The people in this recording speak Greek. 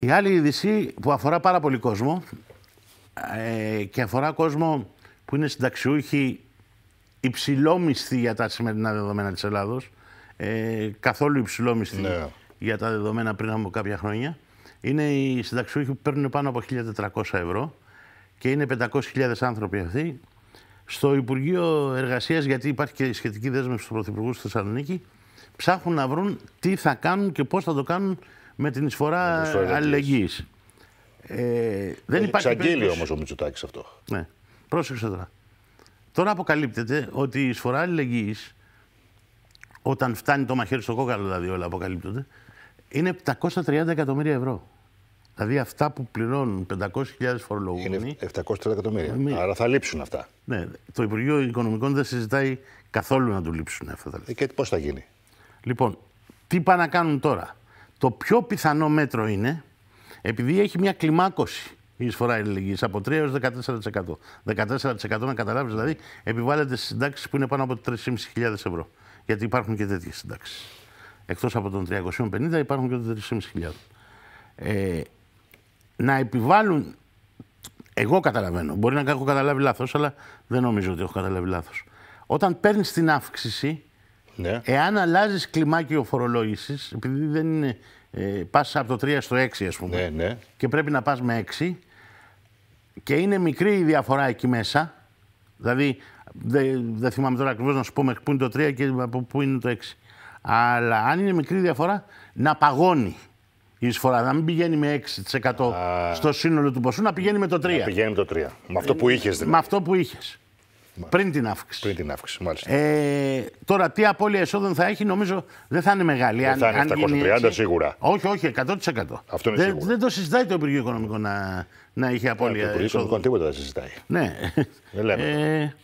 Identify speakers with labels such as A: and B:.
A: Η άλλη είδηση που αφορά πάρα πολύ κόσμο ε, και αφορά κόσμο που είναι συνταξιούχοι υψηλόμισθοι για τα σημερινά δεδομένα της Ελλάδος, ε, καθόλου υψηλόμισθοι ναι. για τα δεδομένα πριν από κάποια χρόνια, είναι οι συνταξιούχοι που παίρνουν πάνω από 1.400 ευρώ και είναι 500.000 άνθρωποι αυτοί στο Υπουργείο Εργασίας, γιατί υπάρχει και σχετική δέσμευση του Πρωθυπουργού στη Θεσσαλονίκη, ψάχνουν να βρουν τι θα κάνουν και πώς θα το κάνουν με την εισφορά αλληλεγγύης. Ε, δεν Έχει υπάρχει εξαγγείλει όμως ο Μητσοτάκης αυτό. Ναι. Πρόσεξε τώρα. Τώρα αποκαλύπτεται ότι η εισφορά αλληλεγγύης, όταν φτάνει το μαχαίρι στο κόκαλο δηλαδή όλα αποκαλύπτονται, είναι 730 εκατομμύρια ευρώ. Δηλαδή αυτά που πληρώνουν 500.000 φορολογούμενοι. Είναι 730 εκατομμύρια. Άρα θα λείψουν αυτά. Ναι, το Υπουργείο Οικονομικών δεν συζητάει καθόλου να του λείψουν αυτά. Ε, και πώς θα γίνει. Λοιπόν, τι πάνε να κάνουν τώρα. Το πιο πιθανό μέτρο είναι, επειδή έχει μια κλιμάκωση η εισφορά ελληνική από 3 έω 14%. 14% να καταλάβεις δηλαδή επιβάλλεται στι συντάξεις που είναι πάνω από 3.500 ευρώ. Γιατί υπάρχουν και τέτοιες συντάξεις. Εκτός από των 350 υπάρχουν και των 3.500. Ε, να επιβάλλουν. Εγώ καταλαβαίνω. Μπορεί να έχω καταλάβει λάθος, αλλά δεν νομίζω ότι έχω καταλάβει λάθος. Όταν παίρνεις την αύξηση, ναι. εάν αλλάζεις κλιμάκιο φορολόγησης, επειδή δεν είναι. Ε, πας από το 3 στο 6, ας πούμε, ναι, ναι. και πρέπει να πας με 6, και είναι μικρή η διαφορά εκεί μέσα. Δηλαδή, δεν δε θυμάμαι τώρα ακριβώς να σου πω μέχρι πού είναι το 3 και πού είναι το 6. Αλλά αν είναι μικρή διαφορά, να παγώνει η εισφορά να μην πηγαίνει με 6% Α, στο σύνολο του ποσού, να πηγαίνει με το 3%. Να πηγαίνει με το 3%. Με αυτό που ε, είχες δηλαδή. Με αυτό που είχες. Πριν την αύξηση. Πριν την αύξηση, μάλιστα. Ε, τώρα, τι απώλεια εσόδων θα έχει, νομίζω δεν θα είναι μεγάλη. Δεν θα αν, είναι 730 σίγουρα. Όχι, όχι, 100%. Αυτό είναι δεν, σίγουρο. Δεν το συζητάει το Υπουργείο Οικονομικών να, να έχει ε, απώλεια. Το Υπουργείο Οικονομικών τίποτα δεν συζητάει. Ναι. Δεν λέμε. Ε,